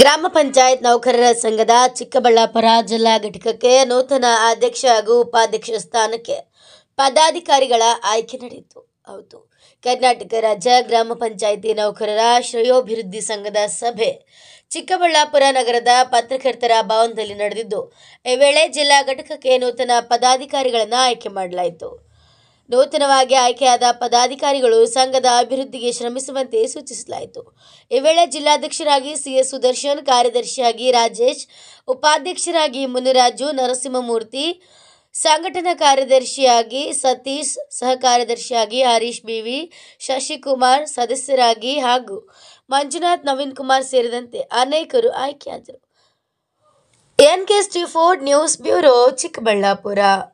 ಗ್ರಾಮ ಪಂಚಾಯತ್ ನೌಕರರ ಸಂಘದ ಚಿಕ್ಕಬಳ್ಳಾಪುರ ಜಿಲ್ಲಾ ಘಟಕಕ್ಕೆ ನೂತನ ಅಧ್ಯಕ್ಷ ಹಾಗೂ ಉಪಾಧ್ಯಕ್ಷ ಸ್ಥಾನಕ್ಕೆ ಪದಾಧಿಕಾರಿಗಳ ಆಯ್ಕೆ ನಡೆಯಿತು ಹೌದು ಕರ್ನಾಟಕ ರಾಜ್ಯ ಗ್ರಾಮ ಪಂಚಾಯಿತಿ ನೌಕರರ ಶ್ರೇಯೋಭಿವೃದ್ಧಿ ಸಂಘದ ಸಭೆ ಚಿಕ್ಕಬಳ್ಳಾಪುರ ನಗರದ ಪತ್ರಕರ್ತರ ಭವನದಲ್ಲಿ ನಡೆದಿದ್ದು ಈ ವೇಳೆ ಜಿಲ್ಲಾ ಘಟಕಕ್ಕೆ ನೂತನ ಪದಾಧಿಕಾರಿಗಳನ್ನು ಆಯ್ಕೆ ಮಾಡಲಾಯಿತು ನೂತನವಾಗಿ ಆಯ್ಕೆಯಾದ ಪದಾಧಿಕಾರಿಗಳು ಸಂಘದ ಅಭಿವೃದ್ಧಿಗೆ ಶ್ರಮಿಸುವಂತೆ ಸೂಚಿಸಲಾಯಿತು ಈ ವೇಳೆ ಜಿಲ್ಲಾಧ್ಯಕ್ಷರಾಗಿ ಸಿಎಸ್ ಸುದರ್ಶನ್ ಕಾರ್ಯದರ್ಶಿಯಾಗಿ ರಾಜೇಶ್ ಉಪಾಧ್ಯಕ್ಷರಾಗಿ ಮುನಿರಾಜು ನರಸಿಂಹಮೂರ್ತಿ ಸಂಘಟನಾ ಕಾರ್ಯದರ್ಶಿಯಾಗಿ ಸತೀಶ್ ಸಹ ಕಾರ್ಯದರ್ಶಿಯಾಗಿ ಹರೀಶ್ ಬಿವಿ ಶಶಿಕುಮಾರ್ ಸದಸ್ಯರಾಗಿ ಹಾಗೂ ಮಂಜುನಾಥ್ ನವೀನ್ ಕುಮಾರ್ ಸೇರಿದಂತೆ ಅನೇಕರು ಆಯ್ಕೆಯಾದರು ಎನ್ ಕೆ ಸ್ಟಿಫೋರ್ಡ್ ನ್ಯೂಸ್ ಬ್ಯೂರೋ ಚಿಕ್ಕಬಳ್ಳಾಪುರ